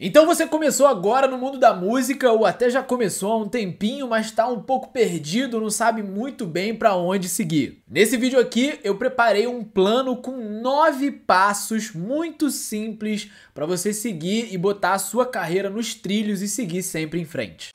Então você começou agora no mundo da música ou até já começou há um tempinho, mas está um pouco perdido, não sabe muito bem para onde seguir. Nesse vídeo aqui eu preparei um plano com nove passos muito simples para você seguir e botar a sua carreira nos trilhos e seguir sempre em frente.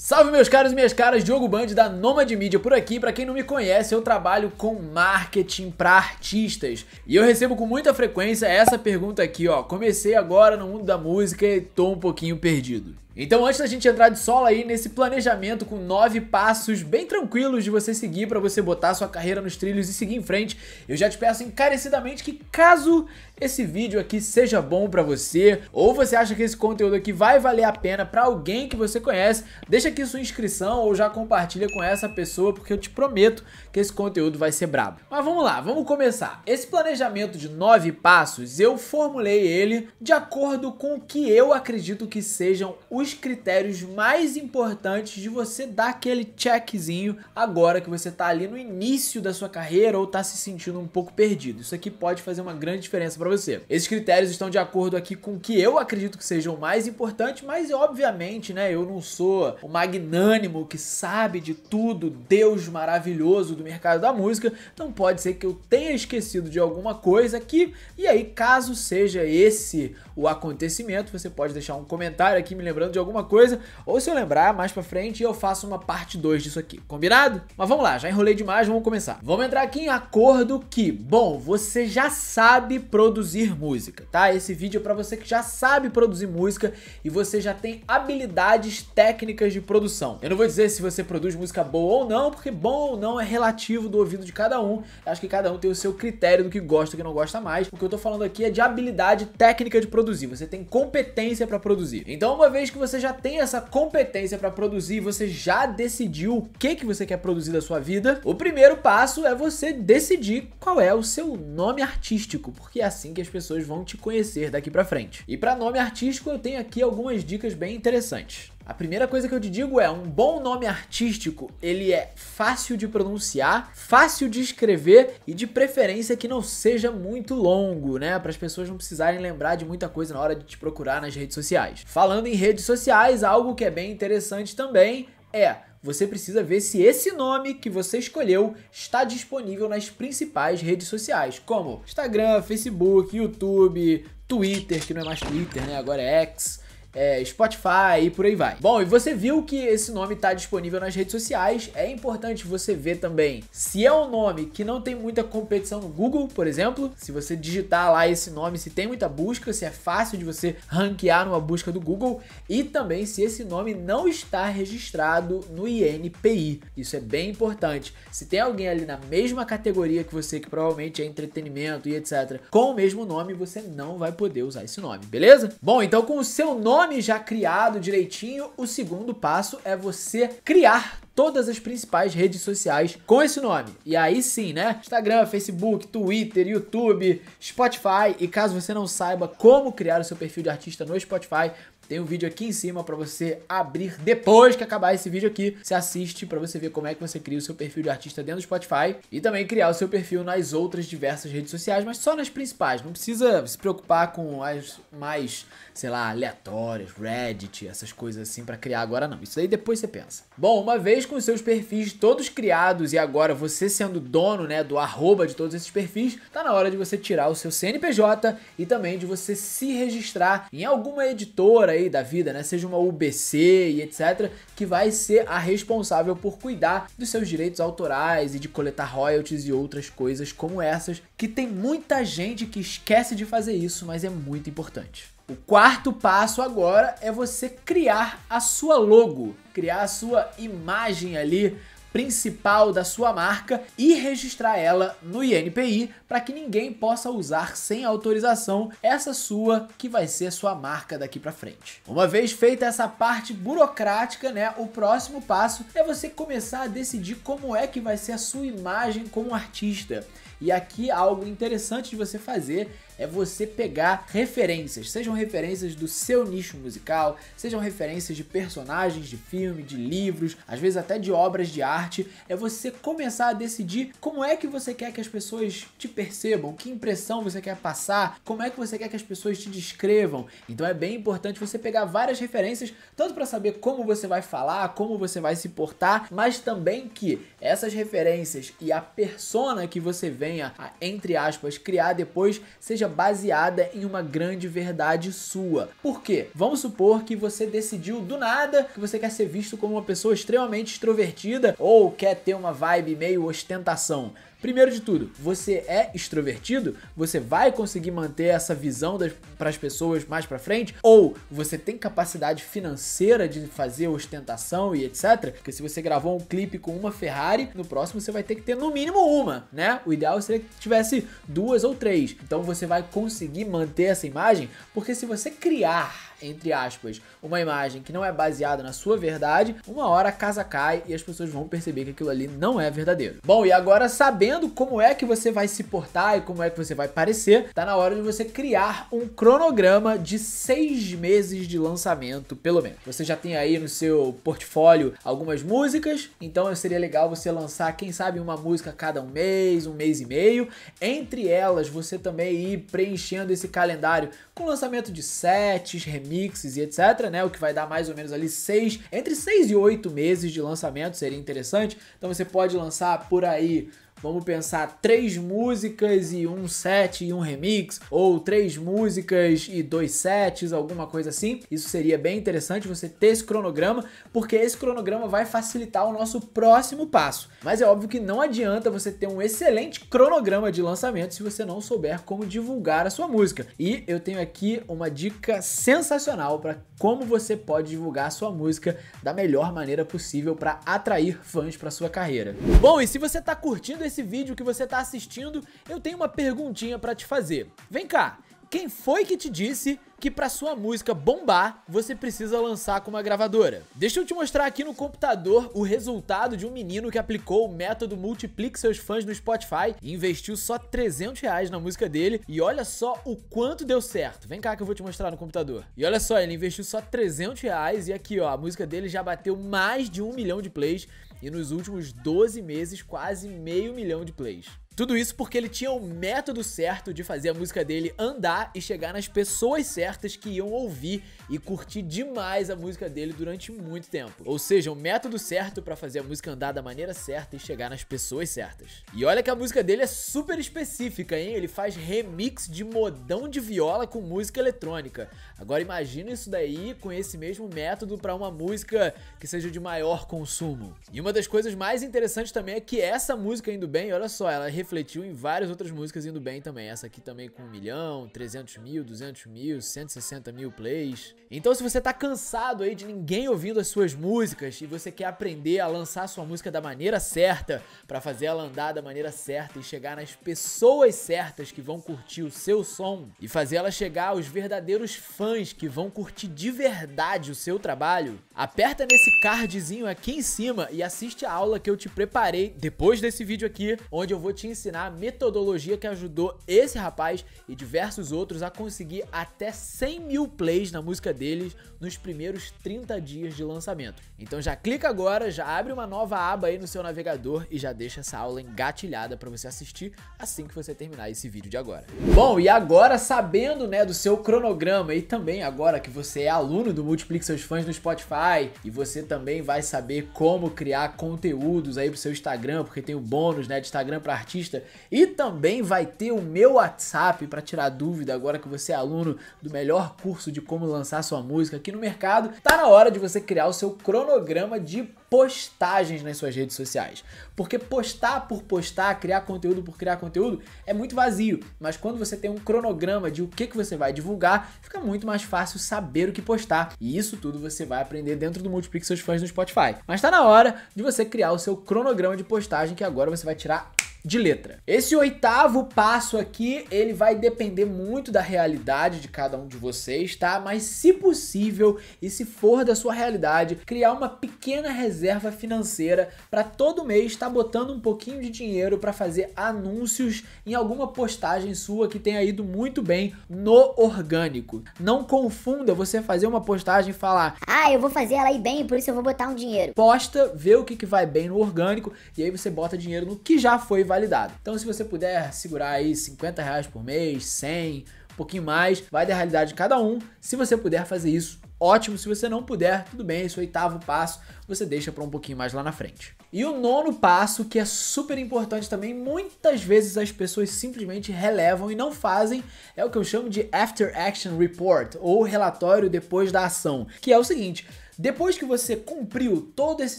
Salve meus caros e minhas caras, Diogo Band da Nomad Media por aqui. Para quem não me conhece, eu trabalho com marketing para artistas. E eu recebo com muita frequência essa pergunta aqui, ó: "Comecei agora no mundo da música e tô um pouquinho perdido". Então antes da gente entrar de solo aí nesse planejamento com nove passos bem tranquilos de você seguir para você botar sua carreira nos trilhos e seguir em frente, eu já te peço encarecidamente que caso esse vídeo aqui seja bom para você ou você acha que esse conteúdo aqui vai valer a pena para alguém que você conhece, deixa aqui sua inscrição ou já compartilha com essa pessoa porque eu te prometo que esse conteúdo vai ser brabo. Mas vamos lá, vamos começar. Esse planejamento de nove passos eu formulei ele de acordo com o que eu acredito que sejam os os critérios mais importantes de você dar aquele checkzinho agora que você está ali no início da sua carreira ou está se sentindo um pouco perdido. Isso aqui pode fazer uma grande diferença para você. Esses critérios estão de acordo aqui com o que eu acredito que sejam mais importantes, mas obviamente, né, eu não sou o magnânimo que sabe de tudo, Deus maravilhoso do mercado da música, então pode ser que eu tenha esquecido de alguma coisa aqui. E aí, caso seja esse o acontecimento, você pode deixar um comentário aqui me lembrando lembrando de alguma coisa, ou se eu lembrar mais pra frente, eu faço uma parte 2 disso aqui, combinado? Mas vamos lá, já enrolei demais, vamos começar. Vamos entrar aqui em acordo que, bom, você já sabe produzir música, tá? Esse vídeo é pra você que já sabe produzir música e você já tem habilidades técnicas de produção. Eu não vou dizer se você produz música boa ou não, porque bom ou não é relativo do ouvido de cada um. Eu acho que cada um tem o seu critério do que gosta e que não gosta mais. O que eu tô falando aqui é de habilidade técnica de produzir. Você tem competência para produzir. Então, uma vez que que você já tem essa competência para produzir, você já decidiu o que, que você quer produzir da sua vida, o primeiro passo é você decidir qual é o seu nome artístico, porque é assim que as pessoas vão te conhecer daqui para frente. E para nome artístico eu tenho aqui algumas dicas bem interessantes. A primeira coisa que eu te digo é, um bom nome artístico, ele é fácil de pronunciar, fácil de escrever e de preferência que não seja muito longo, né? Para as pessoas não precisarem lembrar de muita coisa na hora de te procurar nas redes sociais. Falando em redes sociais, algo que é bem interessante também é você precisa ver se esse nome que você escolheu está disponível nas principais redes sociais, como Instagram, Facebook, YouTube, Twitter, que não é mais Twitter, né? Agora é X é, Spotify e por aí vai. Bom, e você viu que esse nome está disponível nas redes sociais, é importante você ver também se é um nome que não tem muita competição no Google, por exemplo, se você digitar lá esse nome, se tem muita busca, se é fácil de você ranquear numa busca do Google e também se esse nome não está registrado no INPI. Isso é bem importante. Se tem alguém ali na mesma categoria que você, que provavelmente é entretenimento e etc., com o mesmo nome, você não vai poder usar esse nome, beleza? Bom, então com o seu nome nome já criado direitinho, o segundo passo é você criar todas as principais redes sociais com esse nome. E aí sim, né? Instagram, Facebook, Twitter, YouTube, Spotify. E caso você não saiba como criar o seu perfil de artista no Spotify, tem um vídeo aqui em cima para você abrir depois que acabar esse vídeo aqui. Você assiste para você ver como é que você cria o seu perfil de artista dentro do Spotify e também criar o seu perfil nas outras diversas redes sociais, mas só nas principais. Não precisa se preocupar com as mais, sei lá, aleatórias, Reddit, essas coisas assim para criar agora não. Isso aí depois você pensa. Bom, uma vez com os seus perfis todos criados e agora você sendo dono, né, do arroba de todos esses perfis, tá na hora de você tirar o seu CNPJ e também de você se registrar em alguma editora aí da vida, né, seja uma UBC e etc, que vai ser a responsável por cuidar dos seus direitos autorais e de coletar royalties e outras coisas como essas, que tem muita gente que esquece de fazer isso, mas é muito importante. O quarto passo agora é você criar a sua logo, criar a sua imagem ali principal da sua marca e registrar ela no INPI para que ninguém possa usar sem autorização essa sua que vai ser sua marca daqui para frente. Uma vez feita essa parte burocrática, né, o próximo passo é você começar a decidir como é que vai ser a sua imagem como artista. E aqui algo interessante de você fazer é você pegar referências, sejam referências do seu nicho musical, sejam referências de personagens de filme, de livros, às vezes até de obras de arte. É você começar a decidir como é que você quer que as pessoas te percebam, que impressão você quer passar, como é que você quer que as pessoas te descrevam. Então é bem importante você pegar várias referências, tanto para saber como você vai falar, como você vai se portar, mas também que essas referências e a persona que você vem venha a, entre aspas, criar depois seja baseada em uma grande verdade sua. Por quê? Vamos supor que você decidiu do nada que você quer ser visto como uma pessoa extremamente extrovertida ou quer ter uma vibe meio ostentação. Primeiro de tudo, você é extrovertido? Você vai conseguir manter essa visão para as pessoas mais para frente? Ou você tem capacidade financeira de fazer ostentação e etc? Porque se você gravou um clipe com uma Ferrari, no próximo você vai ter que ter no mínimo uma, né? O ideal seria que tivesse duas ou três. Então você vai conseguir manter essa imagem, porque se você criar entre aspas, uma imagem que não é baseada na sua verdade, uma hora a casa cai e as pessoas vão perceber que aquilo ali não é verdadeiro. Bom, e agora sabendo como é que você vai se portar e como é que você vai parecer, tá na hora de você criar um cronograma de seis meses de lançamento, pelo menos. Você já tem aí no seu portfólio algumas músicas, então seria legal você lançar, quem sabe, uma música cada um mês, um mês e meio. Entre elas, você também ir preenchendo esse calendário com lançamento de sets, remixes, remixes e etc, né? O que vai dar mais ou menos ali seis entre 6 e 8 meses de lançamento, seria interessante. Então você pode lançar por aí Vamos pensar três músicas e um set e um remix, ou três músicas e dois sets, alguma coisa assim. Isso seria bem interessante você ter esse cronograma, porque esse cronograma vai facilitar o nosso próximo passo. Mas é óbvio que não adianta você ter um excelente cronograma de lançamento se você não souber como divulgar a sua música. E eu tenho aqui uma dica sensacional para como você pode divulgar a sua música da melhor maneira possível para atrair fãs para sua carreira. Bom, e se você está curtindo nesse vídeo que você está assistindo, eu tenho uma perguntinha para te fazer. Vem cá, quem foi que te disse que para sua música bombar, você precisa lançar com uma gravadora. Deixa eu te mostrar aqui no computador o resultado de um menino que aplicou o método Multiplique Seus Fãs no Spotify e investiu só 300 reais na música dele e olha só o quanto deu certo. Vem cá que eu vou te mostrar no computador. E olha só, ele investiu só 300 reais e aqui ó, a música dele já bateu mais de um milhão de plays e nos últimos 12 meses quase meio milhão de plays. Tudo isso porque ele tinha o método certo de fazer a música dele andar e chegar nas pessoas certas que iam ouvir e curtir demais a música dele durante muito tempo. Ou seja, o método certo para fazer a música andar da maneira certa e chegar nas pessoas certas. E olha que a música dele é super específica, hein? Ele faz remix de modão de viola com música eletrônica. Agora imagina isso daí com esse mesmo método para uma música que seja de maior consumo. E uma das coisas mais interessantes também é que essa música indo bem, olha só, ela é refletiu em várias outras músicas indo bem também. Essa aqui também com 1 milhão, 300 mil, 200 mil, 160 mil plays. Então se você tá cansado aí de ninguém ouvindo as suas músicas e você quer aprender a lançar sua música da maneira certa, para fazer ela andar da maneira certa e chegar nas pessoas certas que vão curtir o seu som e fazer ela chegar aos verdadeiros fãs que vão curtir de verdade o seu trabalho, aperta nesse cardzinho aqui em cima e assiste a aula que eu te preparei depois desse vídeo aqui, onde eu vou te ensinar ensinar a metodologia que ajudou esse rapaz e diversos outros a conseguir até 100 mil plays na música deles nos primeiros 30 dias de lançamento. Então já clica agora, já abre uma nova aba aí no seu navegador e já deixa essa aula engatilhada para você assistir assim que você terminar esse vídeo de agora. Bom, e agora sabendo né do seu cronograma e também agora que você é aluno do Multiplique Seus Fãs no Spotify e você também vai saber como criar conteúdos aí pro seu Instagram, porque tem o bônus né, de Instagram para artista entrevista. E também vai ter o meu WhatsApp para tirar dúvida agora que você é aluno do melhor curso de como lançar sua música aqui no mercado. Tá na hora de você criar o seu cronograma de postagens nas suas redes sociais. Porque postar por postar, criar conteúdo por criar conteúdo é muito vazio, mas quando você tem um cronograma de o que, que você vai divulgar, fica muito mais fácil saber o que postar. E isso tudo você vai aprender dentro do Multiplique Seus Fãs no Spotify. Mas tá na hora de você criar o seu cronograma de postagem que agora você vai tirar de letra. Esse oitavo passo aqui, ele vai depender muito da realidade de cada um de vocês, tá? Mas se possível e se for da sua realidade, criar uma pequena reserva financeira para todo mês estar tá botando um pouquinho de dinheiro para fazer anúncios em alguma postagem sua que tenha ido muito bem no orgânico. Não confunda você fazer uma postagem e falar: "Ah, eu vou fazer ela ir bem, por isso eu vou botar um dinheiro". Posta, vê o que que vai bem no orgânico e aí você bota dinheiro no que já foi validado. Então, se você puder segurar aí 50 reais por mês, 100, um pouquinho mais, vai da realidade de cada um. Se você puder fazer isso, ótimo. Se você não puder, tudo bem, esse é oitavo passo você deixa para um pouquinho mais lá na frente. E o nono passo, que é super importante também, muitas vezes as pessoas simplesmente relevam e não fazem, é o que eu chamo de After Action Report, ou relatório depois da ação, que é o seguinte. Depois que você cumpriu todo esse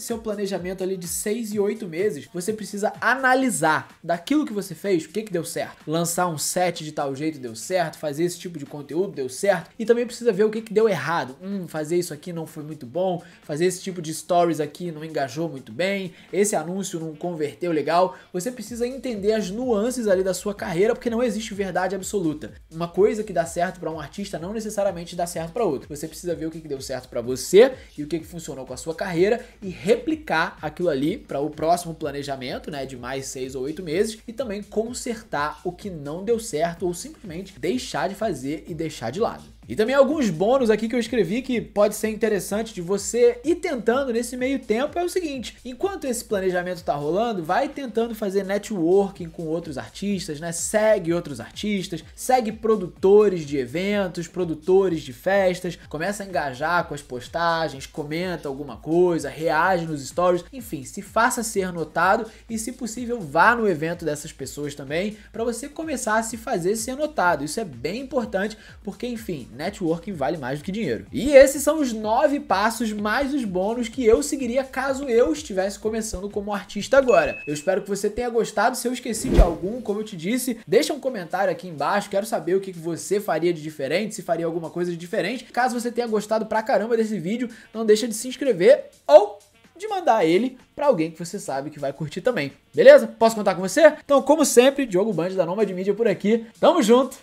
seu planejamento ali de 6 e 8 meses, você precisa analisar daquilo que você fez, o que, que deu certo. Lançar um set de tal jeito deu certo, fazer esse tipo de conteúdo deu certo. E também precisa ver o que, que deu errado. Hum, fazer isso aqui não foi muito bom, fazer esse tipo de stories aqui não engajou muito bem, esse anúncio não converteu legal. Você precisa entender as nuances ali da sua carreira, porque não existe verdade absoluta. Uma coisa que dá certo para um artista não necessariamente dá certo para outro. Você precisa ver o que, que deu certo para você e o que, que funcionou com a sua carreira e replicar aquilo ali para o próximo planejamento, né, de mais seis ou oito meses e também consertar o que não deu certo ou simplesmente deixar de fazer e deixar de lado. E também alguns bônus aqui que eu escrevi que pode ser interessante de você ir tentando nesse meio tempo é o seguinte: enquanto esse planejamento está rolando, vai tentando fazer networking com outros artistas, né? Segue outros artistas, segue produtores de eventos, produtores de festas, começa a engajar com as postagens, comenta alguma coisa, reage nos stories, enfim, se faça ser notado e, se possível, vá no evento dessas pessoas também para você começar a se fazer ser notado. Isso é bem importante porque, enfim, networking vale mais do que dinheiro. E esses são os nove passos mais os bônus que eu seguiria caso eu estivesse começando como artista agora. Eu espero que você tenha gostado. Se eu esqueci de algum, como eu te disse, deixa um comentário aqui embaixo. Quero saber o que você faria de diferente, se faria alguma coisa de diferente. Caso você tenha gostado pra caramba desse vídeo, não deixa de se inscrever ou de mandar ele para alguém que você sabe que vai curtir também. Beleza? Posso contar com você? Então, como sempre, Diogo Band da de Media por aqui. Tamo junto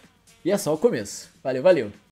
e é só o começo. Valeu, valeu.